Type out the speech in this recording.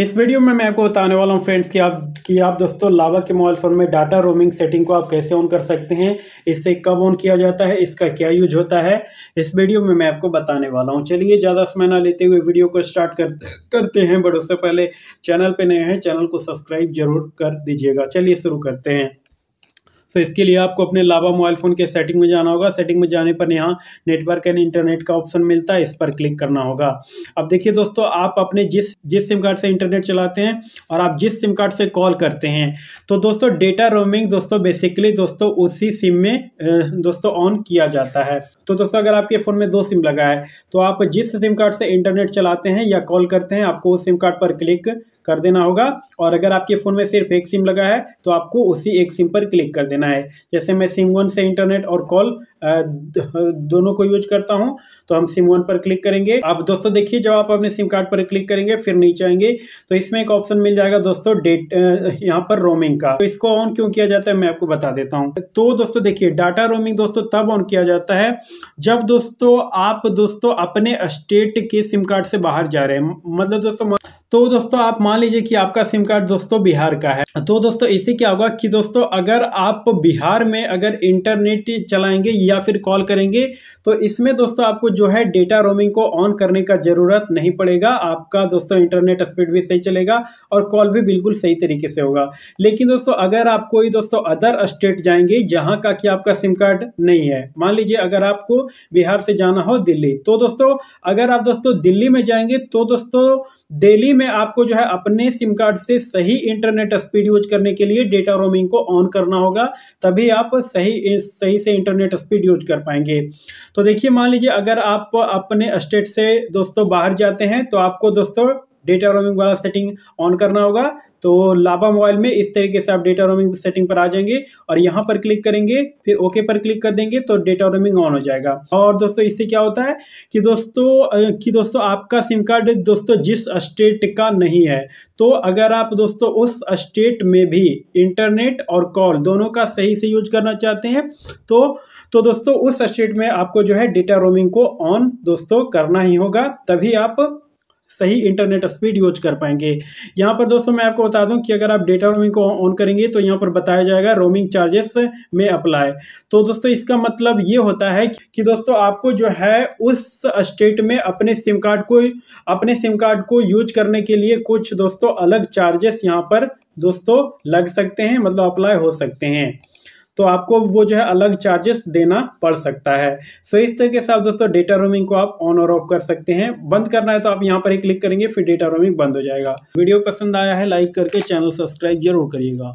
इस वीडियो में मैं आपको बताने वाला हूँ फ्रेंड्स कि आप कि आप दोस्तों लावा के मोबाइल फ़ोन में डाटा रोमिंग सेटिंग को आप कैसे ऑन कर सकते हैं इससे कब ऑन किया जाता है इसका क्या यूज होता है इस वीडियो में मैं आपको बताने वाला हूँ चलिए ज़्यादा समय ना लेते हुए वीडियो को स्टार्ट कर, करते हैं बट उससे पहले चैनल पर नए हैं चैनल को सब्सक्राइब जरूर कर दीजिएगा चलिए शुरू करते हैं सो इसके लिए आपको अपने लावा मोबाइल फ़ोन के सेटिंग में जाना होगा सेटिंग में जाने पर यहाँ नेटवर्क एंड इंटरनेट का ऑप्शन मिलता है इस पर क्लिक करना होगा अब देखिए दोस्तों आप अपने जिस जिस सिम कार्ड से इंटरनेट चलाते हैं और आप जिस सिम कार्ड से कॉल करते हैं तो दोस्तों डेटा रोमिंग दोस्तों बेसिकली दोस्तों उसी सिम में दोस्तों ऑन किया जाता है तो दोस्तों अगर आपके फ़ोन में दो सिम लगा है तो आप जिस सिम कार्ड से इंटरनेट चलाते हैं या कॉल करते हैं आपको उस सिम कार्ड पर क्लिक कर देना होगा और अगर आपके फ़ोन में सिर्फ एक सिम लगा है तो आपको उसी एक सिम पर क्लिक कर देना है जैसे मैं सिम वन से इंटरनेट और कॉल दोनों को यूज करता हूं तो हम सिम वन पर क्लिक करेंगे अब दोस्तों देखिए जब आप अपने सिम कार्ड पर क्लिक करेंगे फिर नीचे आएंगे तो इसमें एक ऑप्शन मिल जाएगा दोस्तों डेट यहाँ पर रोमिंग का तो इसको ऑन क्यों किया जाता है मैं आपको बता देता हूँ तो दोस्तों देखिए डाटा रोमिंग दोस्तों तब ऑन किया जाता है जब दोस्तों आप दोस्तों अपने स्टेट के सिम कार्ड से बाहर जा रहे हैं मतलब दोस्तों तो दोस्तों आप मान लीजिए कि आपका सिम कार्ड दोस्तों बिहार का है तो दोस्तों इसी क्या होगा कि दोस्तों अगर आप बिहार में अगर इंटरनेट चलाएंगे या फिर कॉल करेंगे तो इसमें दोस्तों आपको जो है डेटा रोमिंग को ऑन करने का ज़रूरत नहीं पड़ेगा आपका दोस्तों इंटरनेट स्पीड भी सही चलेगा और कॉल भी बिल्कुल सही तरीके से होगा लेकिन दोस्तों अगर आप कोई दोस्तों अदर स्टेट जाएंगे जहाँ का कि आपका सिम कार्ड नहीं है मान लीजिए अगर आपको बिहार से जाना हो दिल्ली तो दोस्तों अगर आप दोस्तों दिल्ली में जाएंगे तो दोस्तों दिल्ली में आपको जो है अपने सिम कार्ड से सही इंटरनेट स्पीड यूज करने के लिए डेटा रोमिंग को ऑन करना होगा तभी आप सही सही से इंटरनेट स्पीड यूज कर पाएंगे तो देखिए मान लीजिए अगर आप अपने स्टेट से दोस्तों बाहर जाते हैं तो आपको दोस्तों डेटा रोमिंग वाला सेटिंग ऑन करना होगा तो लाभा मोबाइल में इस तरीके से आप डेटा रोमिंग सेटिंग पर आ जाएंगे और यहाँ पर क्लिक करेंगे फिर ओके पर क्लिक कर देंगे तो डेटा रोमिंग ऑन हो जाएगा और दोस्तों इससे क्या होता है कि दोस्तों कि दोस्तों आपका सिम कार्ड दोस्तों जिस स्टेट का नहीं है तो अगर आप दोस्तों उस स्टेट में भी इंटरनेट और कॉल दोनों का सही से यूज करना चाहते हैं तो तो दोस्तों उस स्टेट में आपको जो है डेटा रोमिंग को ऑन दोस्तों करना ही होगा तभी आप सही इंटरनेट स्पीड यूज कर पाएंगे यहाँ पर दोस्तों मैं आपको बता दूं कि अगर आप डेटा रोमिंग को ऑन करेंगे तो यहाँ पर बताया जाएगा रोमिंग चार्जेस में अप्लाई तो दोस्तों इसका मतलब ये होता है कि दोस्तों आपको जो है उस स्टेट में अपने सिम कार्ड को अपने सिम कार्ड को यूज करने के लिए कुछ दोस्तों अलग चार्जेस यहाँ पर दोस्तों लग सकते हैं मतलब अप्लाई हो सकते हैं तो आपको वो जो है अलग चार्जेस देना पड़ सकता है सो इस तरीके से आप दोस्तों डेटा रोमिंग को आप ऑन और ऑफ कर सकते हैं बंद करना है तो आप यहाँ पर ही क्लिक करेंगे फिर डेटा रोमिंग बंद हो जाएगा वीडियो पसंद आया है लाइक करके चैनल सब्सक्राइब जरूर करिएगा